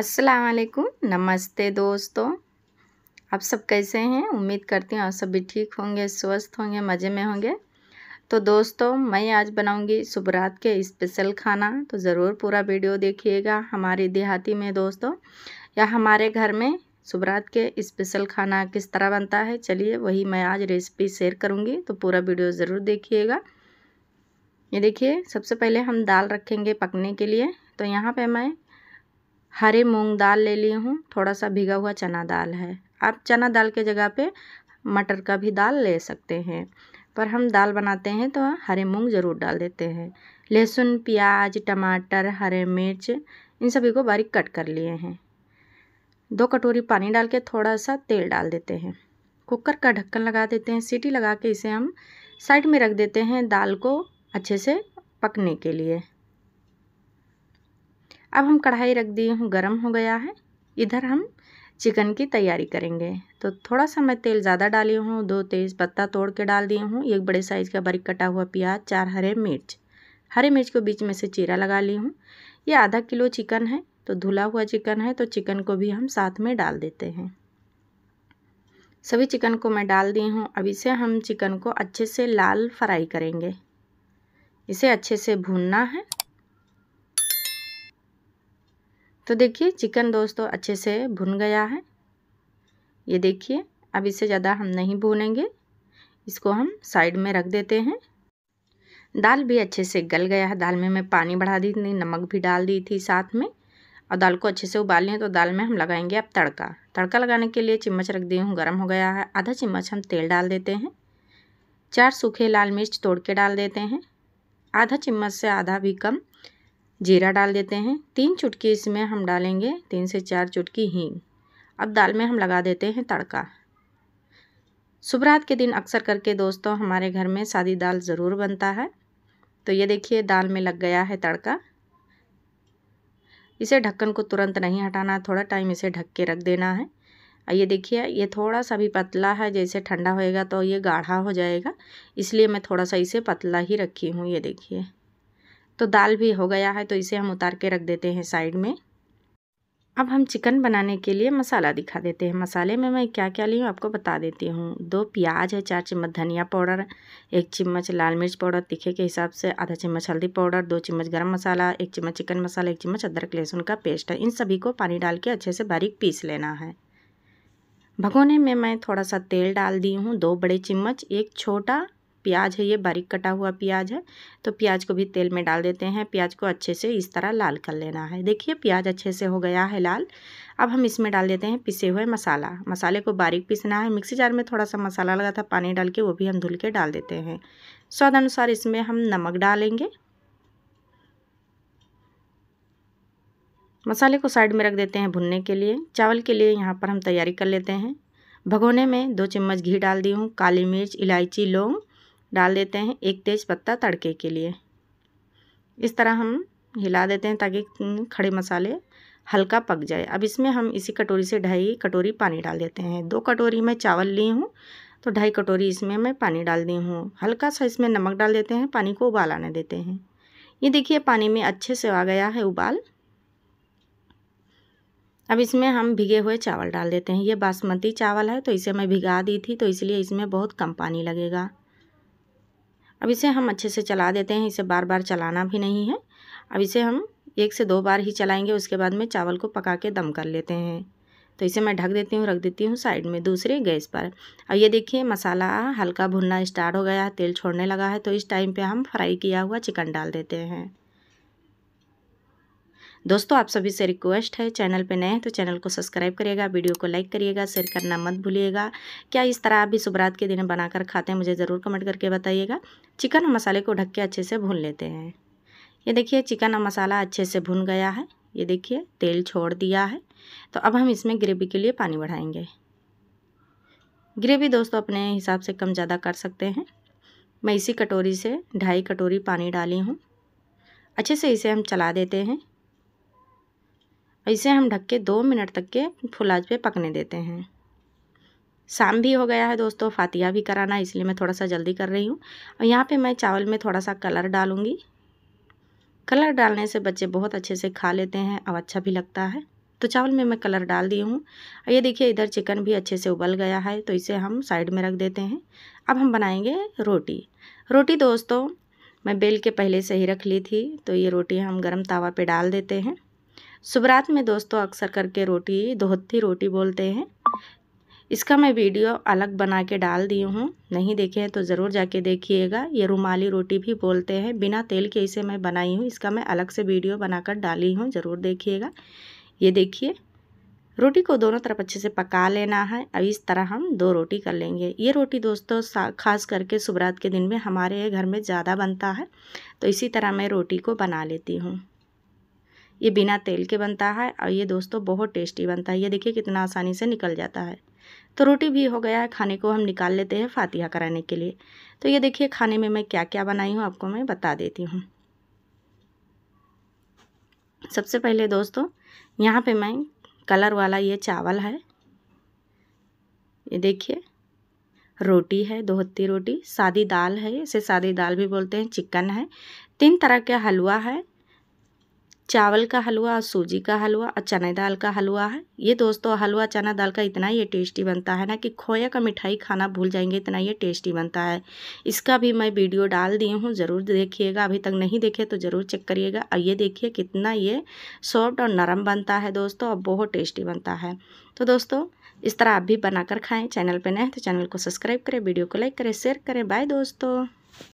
अस्सलाम वालेकुम नमस्ते दोस्तों आप सब कैसे हैं उम्मीद करती हूँ आप सब भी ठीक होंगे स्वस्थ होंगे मज़े में होंगे तो दोस्तों मैं आज बनाऊंगी सुबरात के स्पेशल खाना तो ज़रूर पूरा वीडियो देखिएगा हमारे देहाती में दोस्तों या हमारे घर में सुबरात के स्पेशल खाना किस तरह बनता है चलिए वही मैं आज रेसिपी शेयर करूँगी तो पूरा वीडियो ज़रूर देखिएगा ये देखिए सबसे पहले हम दाल रखेंगे पकने के लिए तो यहाँ पे मैं हरे मूंग दाल ले ली हूँ थोड़ा सा भीगा हुआ चना दाल है आप चना दाल के जगह पे मटर का भी दाल ले सकते हैं पर हम दाल बनाते हैं तो हरे मूंग ज़रूर डाल देते हैं लहसुन प्याज टमाटर हरे मिर्च इन सभी को बारीक कट कर लिए हैं दो कटोरी पानी डाल के थोड़ा सा तेल डाल देते हैं कुकर का ढक्कन लगा देते हैं सीटी लगा के इसे हम साइड में रख देते हैं दाल को अच्छे से पकने के लिए अब हम कढ़ाई रख दिए हूँ गर्म हो गया है इधर हम चिकन की तैयारी करेंगे तो थोड़ा सा मैं तेल ज़्यादा डाली हूँ दो तेज़ पत्ता तोड़ के डाल दिए हूँ एक बड़े साइज़ का बारीक कटा हुआ प्याज चार हरे मिर्च हरे मिर्च को बीच में से चीरा लगा ली हूँ ये आधा किलो चिकन है तो धुला हुआ चिकन है तो चिकन को भी हम साथ में डाल देते हैं सभी चिकन को मैं डाल दी हूँ अब इसे हम चिकन को अच्छे से लाल फ्राई करेंगे इसे अच्छे से भूनना है तो देखिए चिकन दोस्तों तो अच्छे से भुन गया है ये देखिए अब इसे ज़्यादा हम नहीं भूनेंगे इसको हम साइड में रख देते हैं दाल भी अच्छे से गल गया है दाल में मैं पानी बढ़ा दी थी नमक भी डाल दी थी साथ में और दाल को अच्छे से उबाल लें तो दाल में हम लगाएंगे अब तड़का तड़का लगाने के लिए चम्मच रख दी हूँ गर्म हो गया है आधा चम्मच हम तेल डाल देते हैं चार सूखे लाल मिर्च तोड़ के डाल देते हैं आधा चम्मच से आधा भी कम जीरा डाल देते हैं तीन चुटकी इसमें हम डालेंगे तीन से चार चुटकी हींग अब दाल में हम लगा देते हैं तड़का सुबरात के दिन अक्सर करके दोस्तों हमारे घर में सादी दाल ज़रूर बनता है तो ये देखिए दाल में लग गया है तड़का इसे ढक्कन को तुरंत नहीं हटाना थोड़ा टाइम इसे ढक के रख देना है ये देखिए ये थोड़ा सा भी पतला है जैसे ठंडा होएगा तो ये गाढ़ा हो जाएगा इसलिए मैं थोड़ा सा इसे पतला ही रखी हूँ ये देखिए तो दाल भी हो गया है तो इसे हम उतार के रख देते हैं साइड में अब हम चिकन बनाने के लिए मसाला दिखा देते हैं मसाले में मैं क्या क्या ली हूँ आपको बता देती हूँ दो प्याज है चार चम्मच धनिया पाउडर एक चम्मच लाल मिर्च पाउडर तीखे के हिसाब से आधा चम्मच हल्दी पाउडर दो चम्मच गरम मसाला एक चम्मच चिकन मसाला एक चम्मच अदरक लहसुन का पेस्ट है इन सभी को पानी डाल के अच्छे से बारीक पीस लेना है भगोने में मैं थोड़ा सा तेल डाल दी हूँ दो बड़े चम्मच एक छोटा प्याज है ये बारीक कटा हुआ प्याज है तो प्याज को भी तेल में डाल देते हैं प्याज को अच्छे से इस तरह लाल कर लेना है देखिए प्याज अच्छे से हो गया है लाल अब हम इसमें डाल देते हैं पिसे हुए मसाला मसाले को बारीक पीसना है मिक्सी जार में थोड़ा सा मसाला लगा था पानी डाल के वो भी हम धुल के डाल देते हैं स्वाद अनुसार इसमें हम नमक डालेंगे मसाले को साइड में रख देते हैं भुनने के लिए चावल के लिए यहाँ पर हम तैयारी कर लेते हैं भगोने में दो चम्मच घी डाल दी हूँ काली मिर्च इलायची लौंग डाल देते हैं एक तेज़ पत्ता तड़के के लिए इस तरह हम हिला देते हैं ताकि खड़े मसाले हल्का पक जाए अब इसमें हम इसी कटोरी से ढाई कटोरी पानी डाल देते हैं दो कटोरी में चावल ली हूँ तो ढाई कटोरी इसमें मैं पानी डाल दी हूँ हल्का सा इसमें नमक डाल देते हैं पानी को उबाल आने देते हैं ये देखिए पानी में अच्छे से आ गया है उबाल अब इसमें हम भिगे हुए चावल डाल देते हैं ये बासमती चावल है तो इसे मैं भिगा दी थी तो इसलिए इसमें बहुत कम पानी लगेगा अब इसे हम अच्छे से चला देते हैं इसे बार बार चलाना भी नहीं है अब इसे हम एक से दो बार ही चलाएंगे उसके बाद में चावल को पका के दम कर लेते हैं तो इसे मैं ढक देती हूँ रख देती हूँ साइड में दूसरे गैस पर अब ये देखिए मसाला हल्का भुनना स्टार्ट हो गया है तेल छोड़ने लगा है तो इस टाइम पे हम फ्राई किया हुआ चिकन डाल देते हैं दोस्तों आप सभी से रिक्वेस्ट है चैनल पे नए हैं तो चैनल को सब्सक्राइब करिएगा वीडियो को लाइक करिएगा शेयर करना मत भूलिएगा क्या इस तरह आप भी रात के दिन बनाकर खाते हैं मुझे ज़रूर कमेंट करके बताइएगा चिकन और मसाले को ढक के अच्छे से भून लेते हैं ये देखिए चिकन और मसाला अच्छे से भून गया है ये देखिए तेल छोड़ दिया है तो अब हम इसमें ग्रेवी के लिए पानी बढ़ाएंगे ग्रेवी दोस्तों अपने हिसाब से कम ज़्यादा कर सकते हैं मैं इसी कटोरी से ढाई कटोरी पानी डाली हूँ अच्छे से इसे हम चला देते हैं इसे हम ढक के दो मिनट तक के फुल आँच पे पकने देते हैं शाम भी हो गया है दोस्तों फातिया भी कराना है इसलिए मैं थोड़ा सा जल्दी कर रही हूँ और यहाँ पे मैं चावल में थोड़ा सा कलर डालूँगी कलर डालने से बच्चे बहुत अच्छे से खा लेते हैं और अच्छा भी लगता है तो चावल में मैं कलर डाल दी हूँ ये देखिए इधर चिकन भी अच्छे से उबल गया है तो इसे हम साइड में रख देते हैं अब हम बनाएंगे रोटी रोटी दोस्तों मैं बेल के पहले से ही रख ली थी तो ये रोटी हम गरम तावा पे डाल देते हैं शुभरात में दोस्तों अक्सर करके रोटी धोती रोटी बोलते हैं इसका मैं वीडियो अलग बना के डाल दी हूँ नहीं देखे हैं तो ज़रूर जाके देखिएगा ये रुमाली रोटी भी बोलते हैं बिना तेल के इसे मैं बनाई हूँ इसका मैं अलग से वीडियो बनाकर डाली हूँ ज़रूर देखिएगा ये देखिए रोटी को दोनों तरफ अच्छे से पका लेना है अब इस तरह हम दो रोटी कर लेंगे ये रोटी दोस्तों खास करके शुभरात के दिन में हमारे घर में ज़्यादा बनता है तो इसी तरह मैं रोटी को बना लेती हूँ ये बिना तेल के बनता है और ये दोस्तों बहुत टेस्टी बनता है ये देखिए कितना आसानी से निकल जाता है तो रोटी भी हो गया है खाने को हम निकाल लेते हैं फातिहा कराने के लिए तो ये देखिए खाने में मैं क्या क्या बनाई हूँ आपको मैं बता देती हूँ सबसे पहले दोस्तों यहाँ पे मैं कलर वाला ये चावल है ये देखिए रोटी है दोहत्ती रोटी सादी दाल है इसे सादी दाल भी बोलते हैं चिकन है तीन तरह का हलवा है चावल का हलवा और सूजी का हलवा और चने दाल का हलवा है ये दोस्तों हलवा चना दाल का इतना ये टेस्टी बनता है ना कि खोया का मिठाई खाना भूल जाएंगे इतना ये टेस्टी बनता है इसका भी मैं वीडियो डाल दी हूँ ज़रूर देखिएगा अभी तक नहीं देखे तो ज़रूर चेक करिएगा और ये देखिए कितना ये सॉफ्ट और नरम बनता है दोस्तों और बहुत टेस्टी बनता है तो दोस्तों इस तरह आप भी बनाकर खाएं चैनल पर नए तो चैनल को सब्सक्राइब करें वीडियो को लाइक करें शेयर करें बाय दोस्तों